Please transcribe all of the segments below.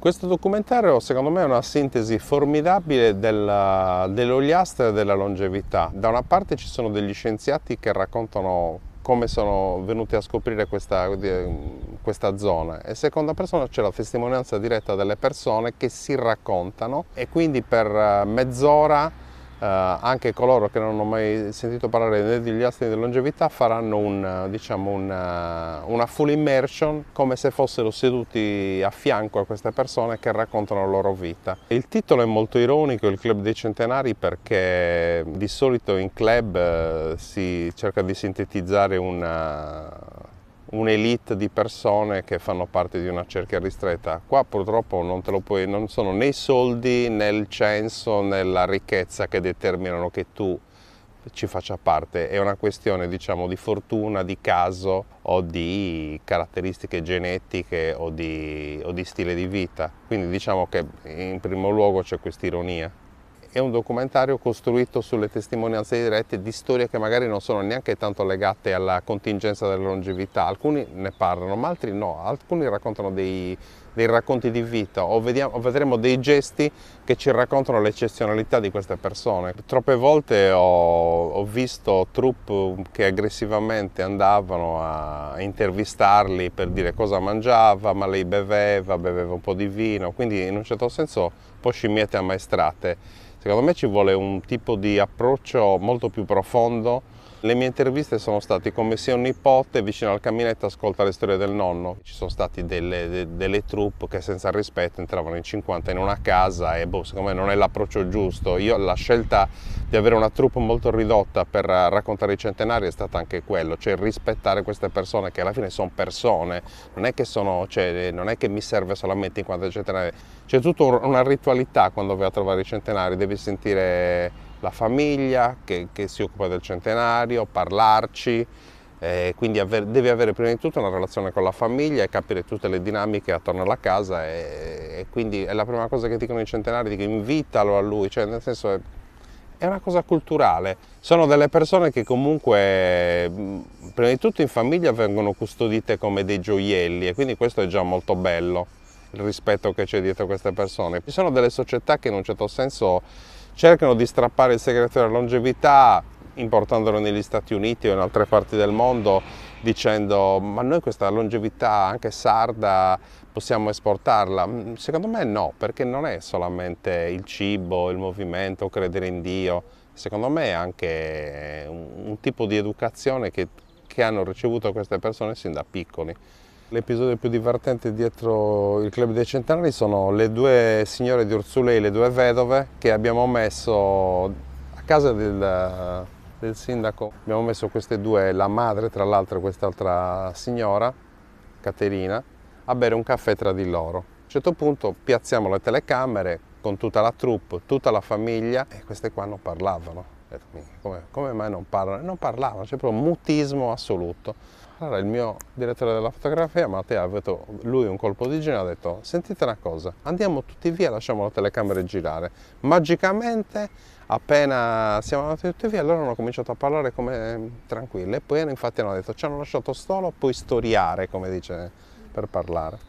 Questo documentario secondo me è una sintesi formidabile dell'oliastra dell e della longevità. Da una parte ci sono degli scienziati che raccontano come sono venuti a scoprire questa, eh, questa zona e seconda persona c'è la testimonianza diretta delle persone che si raccontano e quindi per eh, mezz'ora eh, anche coloro che non hanno mai sentito parlare né degli astri di longevità faranno un, eh, diciamo una, eh, una full immersion come se fossero seduti a fianco a queste persone che raccontano la loro vita. Il titolo è molto ironico, il Club dei Centenari, perché di solito in club si cerca di sintetizzare una, un'elite di persone che fanno parte di una cerchia ristretta. Qua purtroppo non, puoi, non sono né i soldi né il censo né la ricchezza che determinano che tu ci faccia parte, è una questione diciamo di fortuna, di caso o di caratteristiche genetiche o di, o di stile di vita. Quindi diciamo che in primo luogo c'è questa ironia è un documentario costruito sulle testimonianze dirette di storie che magari non sono neanche tanto legate alla contingenza della longevità, alcuni ne parlano ma altri no, alcuni raccontano dei, dei racconti di vita o, vediamo, o, vedremo dei gesti che ci raccontano l'eccezionalità di queste persone. Troppe volte ho, ho visto troupe che aggressivamente andavano a intervistarli per dire cosa mangiava, ma lei beveva, beveva un po' di vino, quindi in un certo senso un po' scimmiette ammaestrate. Secondo me ci vuole un tipo di approccio molto più profondo le mie interviste sono state come se un nipote vicino al caminetto ascolta le storie del nonno. Ci sono state delle, de, delle truppe che senza rispetto entravano in 50 in una casa e boh, secondo me non è l'approccio giusto. Io la scelta di avere una troupe molto ridotta per raccontare i centenari è stata anche quello, cioè rispettare queste persone che alla fine sono persone, non è che, sono, cioè, non è che mi serve solamente in quanto centenari, c'è tutta una ritualità quando vai a trovare i centenari, devi sentire la famiglia che, che si occupa del centenario, parlarci, eh, quindi aver, devi avere prima di tutto una relazione con la famiglia e capire tutte le dinamiche attorno alla casa e, e quindi è la prima cosa che dicono i centenari, dico invitalo a lui, cioè nel senso è, è, una cosa culturale. Sono delle persone che comunque prima di tutto in famiglia vengono custodite come dei gioielli e quindi questo è già molto bello il rispetto che c'è dietro queste persone. Ci sono delle società che in un certo senso cercano di strappare il segreto della longevità importandolo negli Stati Uniti o in altre parti del mondo dicendo ma noi questa longevità anche sarda possiamo esportarla? Mm, secondo me no, perché non è solamente il cibo, il movimento, credere in Dio, secondo me è anche un, tipo di educazione che, che hanno ricevuto queste persone sin da piccoli. L'episodio più divertente dietro il Club dei Centenari sono le due signore di Urzulei, le due vedove che abbiamo messo a casa del, del sindaco. Abbiamo messo queste due, la madre tra l'altro e quest'altra signora, Caterina, a bere un caffè tra di loro. A un certo punto piazziamo le telecamere con tutta la troupe, tutta la famiglia e queste qua non parlavano. Come, come mai non parlano? Non parlavano, c'è proprio mutismo assoluto. Allora il mio direttore della fotografia, Matteo, ha avuto lui un colpo di genio, ha detto sentite una cosa, andiamo tutti via, lasciamo la telecamera girare. Magicamente, appena siamo andati tutti via, loro hanno cominciato a parlare come tranquilli e poi infatti hanno detto ci hanno lasciato solo, puoi storiare, come dice, per parlare.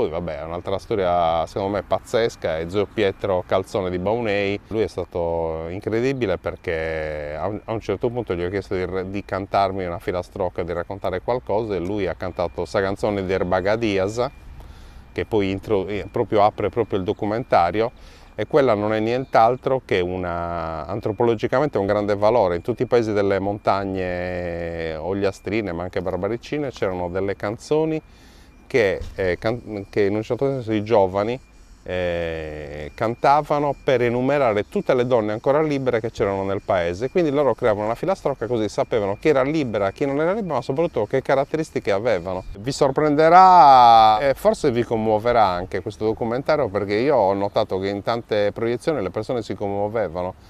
Poi vabbè, un'altra storia secondo me pazzesca è zio Pietro Calzone di Baunei. Lui è stato incredibile perché a un, a un certo punto gli ho chiesto di, di cantarmi una filastrocca, di raccontare qualcosa e lui ha cantato questa canzone di erbaga Erbagadias che poi intro, eh, proprio apre proprio il documentario e quella non è nient'altro che una, antropologicamente un grande valore. In tutti i paesi delle montagne eh, ogliastrine, ma anche barbaricine, c'erano delle canzoni che, eh, che in un certo senso i giovani eh, cantavano per enumerare tutte le donne ancora libere che c'erano nel paese. Quindi loro creavano una filastrocca così sapevano chi era libera, chi non era libera, ma soprattutto che caratteristiche avevano. Vi sorprenderà e forse vi commuoverà anche questo documentario perché io ho notato che in tante proiezioni le persone si commuovevano.